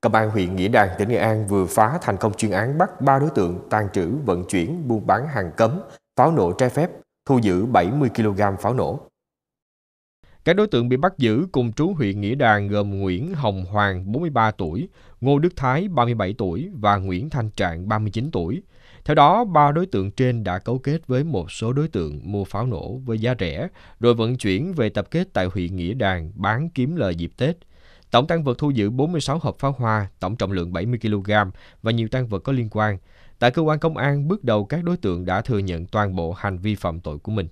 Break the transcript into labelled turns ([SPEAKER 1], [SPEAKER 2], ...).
[SPEAKER 1] Công an huyện Nghĩa Đàn, tỉnh Nghệ An vừa phá thành công chuyên án bắt 3 đối tượng tàn trữ, vận chuyển, buôn bán hàng cấm, pháo nổ trái phép, thu giữ 70 kg pháo nổ. Các đối tượng bị bắt giữ cùng trú huyện Nghĩa Đàn gồm Nguyễn Hồng Hoàng, 43 tuổi, Ngô Đức Thái, 37 tuổi và Nguyễn Thanh Trạng, 39 tuổi. Theo đó, ba đối tượng trên đã cấu kết với một số đối tượng mua pháo nổ với giá rẻ, rồi vận chuyển về tập kết tại huyện Nghĩa Đàn bán kiếm lời dịp Tết. Tổng tăng vật thu giữ 46 hộp pháo hoa, tổng trọng lượng 70 kg và nhiều tăng vật có liên quan. Tại cơ quan công an, bước đầu các đối tượng đã thừa nhận toàn bộ hành vi phạm tội của mình.